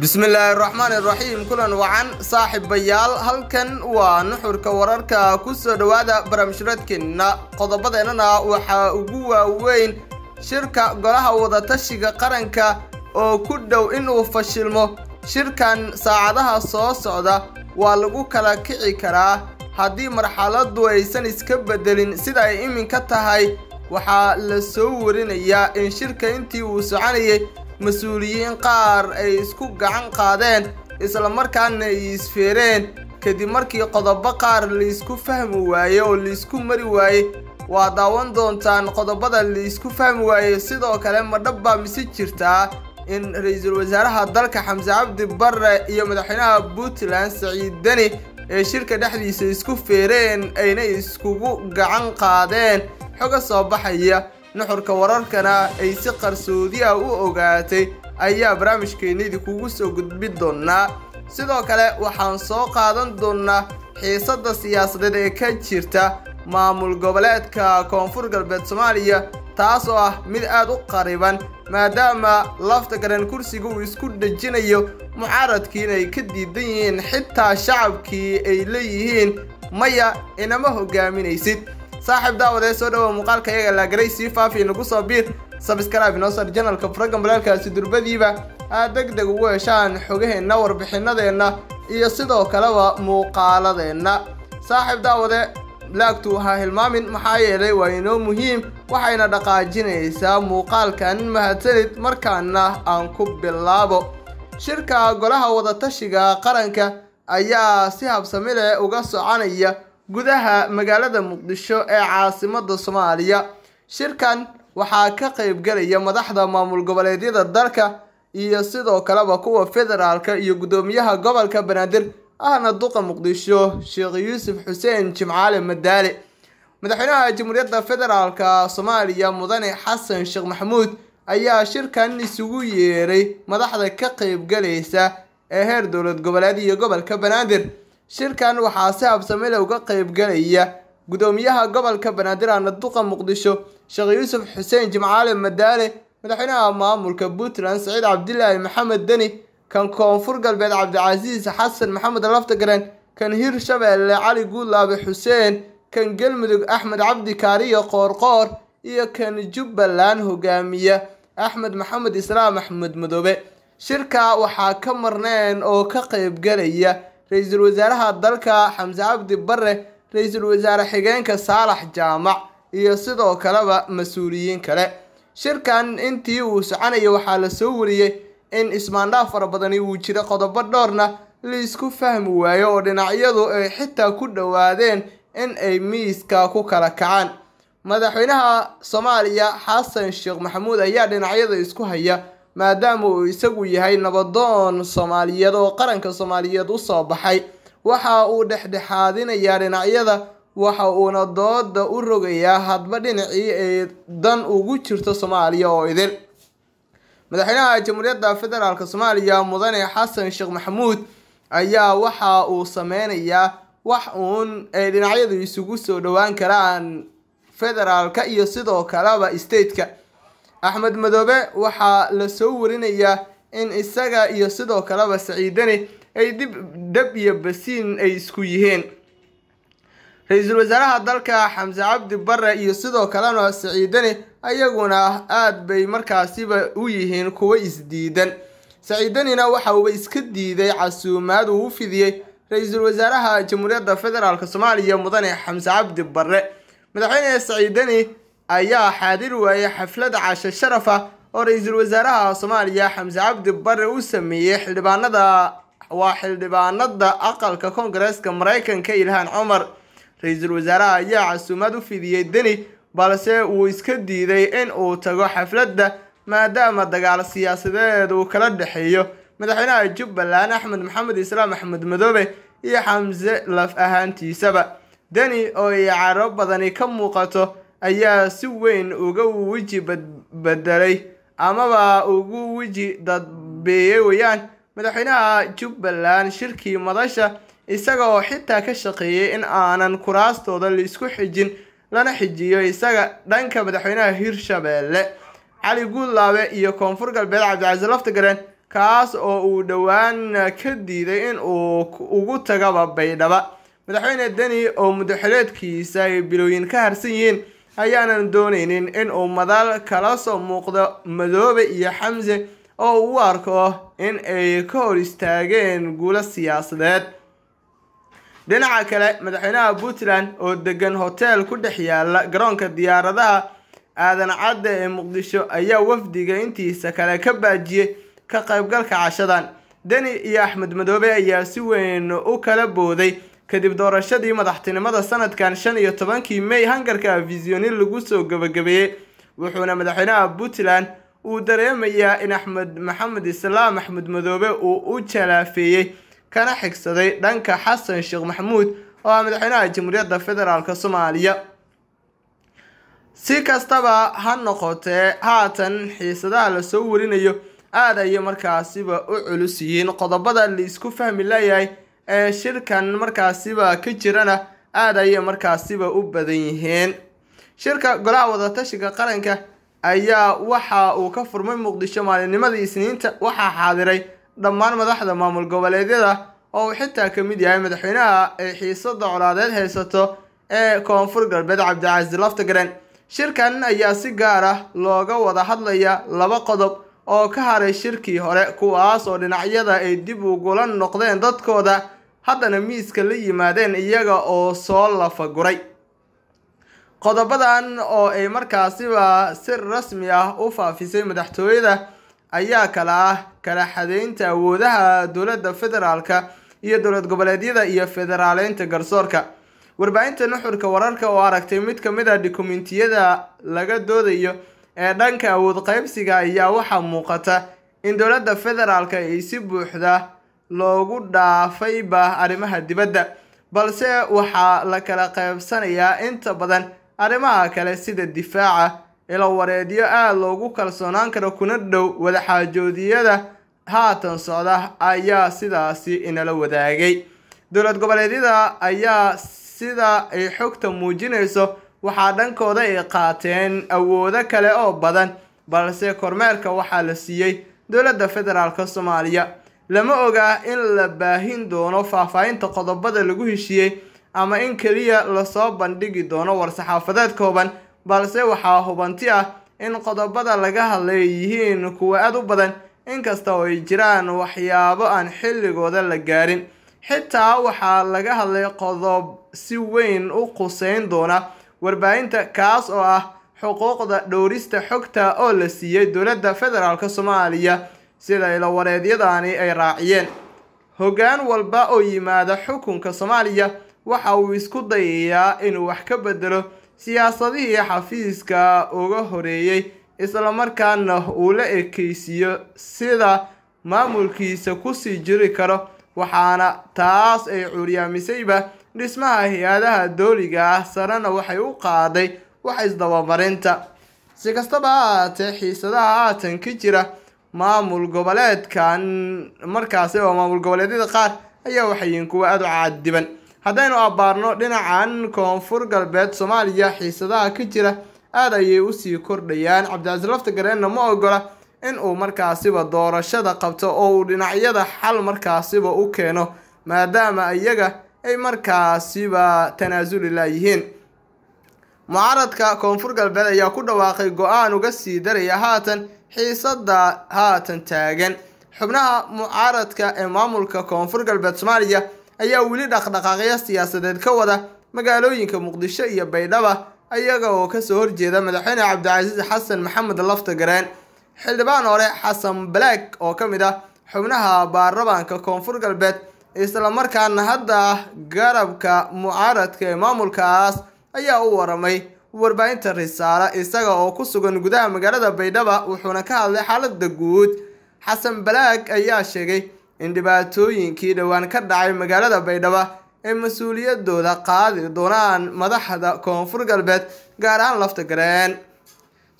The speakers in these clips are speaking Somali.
bismillaahi raxmaani raxiim kulan wacan saaxiibayaal halkan waa nuxurka wararka ku soo dhowaada barnaamijradkeenna qodobadeennana waxaa ugu waaweyn shirka golaha wadatashiga qaranka oo ku dhow inuu fashilmo shirkan saacadaha soo socda waa lagu kala kici karaa haddii marxaladdu aysan iska beddelin sida ay iminka tahay waxaa la soo warinayaa in shirka intii uu soconayay mas-uuliyiin qaar ay isku gacan qaadeen islamarkaana ay isfeereen kadib markii qodobo qaar laisku fahmi waaye oo laisku mari waayey waa daawan doontaan qodobada laisku fahmi waaye sidoo kale ma dhab baa mise jirtaa in ra-iisul wasaaraha dalka xamse cabdi barre iyo madaxweynaha puntland saciid deni ee shirka dhexdiisa isku feereen ayna iskugu gacan qaadeen xoga soo baxaya nuxurka wararkana ay si qarsoodi ah u ogaatay ayaa barnaamijkeena kugu soo gudbin doonaa sidoo kale waxaan soo qaadan doonnaa xiisadda siyaasadeed ee ka jirta maamul goboleedka koonfur galbeed soomaaliya taasoo ah mid aad u qariban maadaama lafta garan kursiga uu isku dhejinayo mucaaradkii inay ka diidan yihiin xitaa shacabkii ay leeyihiin maya inama hogaaminaysid saaxiib daawadee soo dhawoa muuqaalka iyaga laagaray sii faafi nagu soo biir sabskrib noo sar janalka furaga balaalkaasi durbadiiba aad deg deg ugu heshaan xogaheenna warbixinadeenna iyo sidoo kaleba muuqaaladeenna saaxiib daawade laagtu ha hilmaamin maxaa yeelay waa inoo muhiim waxayna dhaqaajinaysaa muuqaalkan mahadsanid markaana aan ku bilaabo shirka golaha wadatashiga qaranka ayaa si habsami leh uga soconaya gudaha magaalada muqdisho ee caasimada soomaaliya shirkan waxaa ka qaybgelaya madaxda maamul goboleedyada dalka iyo sidoo kaleba kuwa federaalka iyo guddoomiyaha gobolka banaadir ahna duqa muqdisho sheekh yuusuf xuseen jimcaale madaale madaxweynaha jamhuuriyadda federaalka soomaaliya mudane xasan sheekh maxamuud ayaa shirkan isugu yeeray madaxda ka qaybgalaysa ee heer dowlad goboleed iyo gobolka banaadir shirkan waxaa si habsamile uga qaybgalaya gudoomiyaha gobolka banaadir anaduqa muqdisho sheekh yuusuf xuseen jimcaale madaale madaxweynaha maamulka puntland saciid cabdilaahi maxamed deni kan koonfur galbeed cabdicasiis xasan maxamed laftagaren kan hir shabeelle cali guudlaabe xuseen kan galmudug axmed cabdi kaariyo qoorqoor iyo kan jubbaland hogaamiya axmed maxamed islaam axmed madoobe shirka waxaa ka marneen oo ka qaybgalaya ra-iisul wasaaraha dalka xamse cabdi bare ra-iisul wasaare xigeenka saalax jaamac iyo sidoo kaleba mas-uuliyiin kale shirkan intii uu soconaya waxaa la soo wariyey in ismaandhaaf fara badani uu jiray qodobo dhowrna la isku fahmi waayo oo dhinacyadu ay xitaa ku dhowaadeen in ay miiska ku kala kacaan madaxweynaha soomaaliya xasan sheekh maxamuud ayaa dhinacyada isku haya maadaama uu isagu yahay nabadoon soomaaliyeed oo qaranka soomaaliyeed u soo baxay waxa uu dhexdhexaadinayaa dhinacyada waxa uuna dooda u rogayaa hadba dhinacii ay dan ugu jirto soomaaliya oo idil madaxweynaha jamhuuriyadda federaalk soomaaliya mudane xasan sheekh maxamuud ayaa waxa uu sameynayaa wax uun ay dhinacyadu isugu soo dhowaan karaan federaalka iyo sidoo kaleba stateka axmed madoobe waxaa la soo warinayaa in isaga iyo sidoo kaleba saciidani ay dib dab iyo basiin ay isku yihiin ra-iisul wasaaraha dalka xamse cabdi bare iyo sidoo kalena saciidani ayaguna aada bay markaasiba u yihiin kuwa isdiidan saciidanina waxa uuba iska diiday casuumaad uu u fidiyey ra-iisul wasaaraha jamhuuriyadda federaalk soomaaliya mudane xamse cabdi bare madaxweyne saciidani ayaa xaadir waayay xaflada cashe sharafa oo ra-iisul wasaaraha soomaaliya xamse cabdi bare uu sameeyey xildhibaanada waa xildhibaanada aqalka koongareeska maraykanka ilhaan cumar ra-iisul wasaaraha ayaa casuumaad u fidiyey deni balse wuu iska diiday in uu tago xafladda maadaama dagaal siyaasadeed uu kala dhexeeyo madaxweynaha jubbaland axmed maxamed islaam axmed madoobe iyo xamse laf ahaantiisaba deni oo ay caro badani ka muuqato ayaa si weyn uga weji bedelay amaba ugu weji dadbeeyey weeyaan madaxweynaha jubbaland shirkii madasha isaga oo xitaa ka shaqeeyey in aanan kuraastooda laisku xijin lana xijiyo isaga dhanka madaxweynaha hirshabeelle cali guudlaabe iyo koonfur galbeed cabdicasiis laftigareen kaas oo uu dhowaan ka diiday in uu ugu tagaba baydhaba madaxweyne deni oo muddaxileedkiisa ay bilooyin ka harsan yihiin ayaanan doonaynin inuu madaal kala soo muuqdo madoobe iyo xamse oo uu u arko in ay ka hor istaageen guulo siyaasadeed dhinaca kale madaxweynaha puntland oo deggan hoteel ku dhex yaalla garoonka diyaaradaha aadan cadde ee muqdisho ayaa wafdiga intiisa kale ka baajiyey ka qaybgalka cashadan deni iyo axmed madoobe ayaa si weyn u kala booday kadib doorashadii madaxtinimada sanadkan shan iyo tobankii may hangarka afisyoni lagu soo gabagabeeyey wuxuuna madaxweynaha puntland uu dareemayaa in axmed maxamed islaam axmed madoobe uu u jalaafeeyey kana xigsaday dhanka xasan sheekh maxamuud oo ah madaxweynaha jamhuuriyadda federaalk soomaaliya si kastaba ha noqotee haatan xiisadaha lasoo warinayo aad ayay markaasiba u culus yihiin qodobada la fahmi layahay ee shirkan markaasiba ka jirana aada ayay markaasiba u badan yihiin shirka golaha wadatashiga qaranka ayaa waxa uu ka furmay muqdisho maalinnimadii isniinta waxaa xaadiray dhammaan madaxda maamul goboleedyada oo uu xitaa ka mid yahay madaxweynaha ee xiisada colaadeed haysato ee koonfur galbeed cabdicasiis laftagaren shirkan ayaa si gaar ah looga wada hadlaya laba qodob oo ka haray shirkii hore kuwaas oo dhinacyada ay dib ugula noqdeen dadkooda haddana miiska la yimaadeen iyaga oo soo lafaguray qodobadan oo ay markaasiba si rasmi ah u faafisay madaxtooyada ayaa kala ah kala xadaynta awoodaha dowladda federaalka iyo dowlad goboleedyada iyo federaaleynta garsoorka warbaahinta nuxurka wararka oo aragtay mid ka mid a ah dokumentiyada laga doodayo ee dhanka awood qaybsiga ayaa waxaa muuqata in dowladda federaalka ay si buuxda loogu dhaafay baa arrimaha dibadda balse waxaa la kala qaybsanayaa inta badan arrimaha kale sida difaaca ilowareedyo aada loogu kalsoonaan karo kuna dhow wadaxaajoodiyada haatan socda ayaa sidaasi inala wadaagay dowlad goboleedyada ayaa sida ay xogta muujinayso waxaa dhankooda ay qaateen awoodo kale oo badan balse kormeerka waxaa la siiyey dowladda federaalk soomaaliya lama ogaa in la baahin doono faahfaahinta qodobada lagu heshiiyey ama in keliya lasoo bandhigi doono war-saxaafadeed kooban balse waxaa hubanti ah in qodobada laga hadlay yihiin kuwa aad u badan inkasta oo ay jiraan waxyaabo aan xilligooda la gaarin xitaa waxaa laga hadlay qodob si weyn u qusayn doona warbaahinta kaas oo ah xuquuqda dhowrista xogta oo la siiyey dowladda federaalk soomaaliya sida ilawareedyadaani ay raaciyeen hoggaan walba oo yimaada xukunka soomaaliya waxa uu isku dayayaa inuu wax ka beddelo siyaasadihii xafiiska uga horeeyey islamarkaana uu la ekeysiiyo sida maamulkiisa ku sii jiri karo waxaana taas ay curyaamisayba dhismaha hay-adaha dooliga ah sarena waxay u qaaday wax isdabamarinta si kastaba ahaatee xiisadaha haatan ka jira maamul goboleedkan markaasi oo maamul goboleedyada qaar ayaa waxay yihiin kuwa aada u caadiban haddaynu abbaarno dhinacan koonfur galbeed soomaaliya xiisadaha ka jira aada ayay u sii kordhayaan cabdicasiis lafta gareenna ma ogola in uu markaasiba doorashada qabto oo uu dhinacyada xal markaasiba u keeno maadaama iyaga ay markaasiba tanaasuli laayihiin mucaaradka koonfur galbeed ayaa ku dhawaaqay go-aan uga sii daraya haatan xiisada haatan taagan xubnaha mucaaradka ee maamulka koonfur galbeed soomaaliya ayaa weli dhaqdhaqaaqyo siyaasadeed ka wada magaalooyinka muqdisho iyo baydhaba iyaga oo kasoo horjeeda madaxweyne cabdicasiis xasan maxamed lafta gareen xildhibaan hore xasan balaag oo ka mid ah xubnaha baarlamaanka koonfur galbeed islamarkaana hadda ah garabka mucaaradka ee maamulkaas ayaa u waramay warbaahinta risaale isaga oo ku sugan gudaha magaalada baydhaba wuxuuna ka hadlay xaalada guud xasan balaag ayaa sheegay in dhibaatooyinkii dhowaan ka dhacay magaalada baydhaba ay mas-uuliyadooda qaadi doonaan madaxda koonfur galbeed gaar ahaan lafta gareen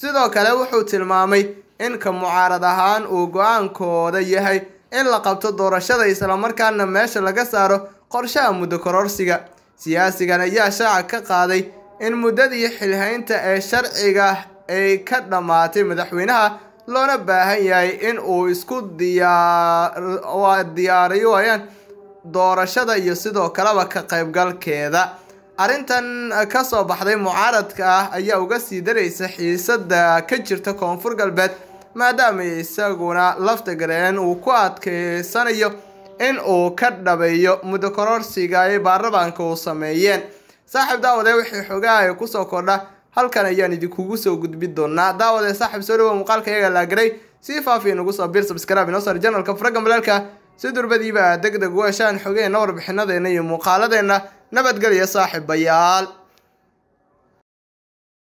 sidoo kale wuxuu tilmaamay in ka mucaarad ahaan uu go-aankooda yahay in la qabto doorashada islamarkaana meesha laga saaro qorshaha muddo kororsiga siyaasigan ayaa shaaca ka qaaday in muddadii xilhaynta ee sharciga ay ka dhammaatay madaxweynaha loona baahan yahay in uu isku diyaariyo wayaan doorashada iyo sidoo kaleba ka qaybgalkeeda arrintan ka soo baxday mucaaradka ah ayaa uga sii daraysa xiisadda ka jirta koonfur galbeed maadaama isaguna lafta gareen uu ku adkaysanayo in uu ka dhabeeyo muddo kororsiga ay baarlamaanka uu sameeyeen saaxiib daawade wixii xogaahay kusoo kordha halkan ayaan idinkugu soo gudbin doonaa daawade saaxiib soo dhawoa muuqaalka iyaga laagaray sii faafiya nagu soo biir subscribe inoo sar janalka faraga malaalka si durbadiiba deg deg u heshaan xogeena warbixinadeenna iyo muuqaaladeenna saaxib bayaal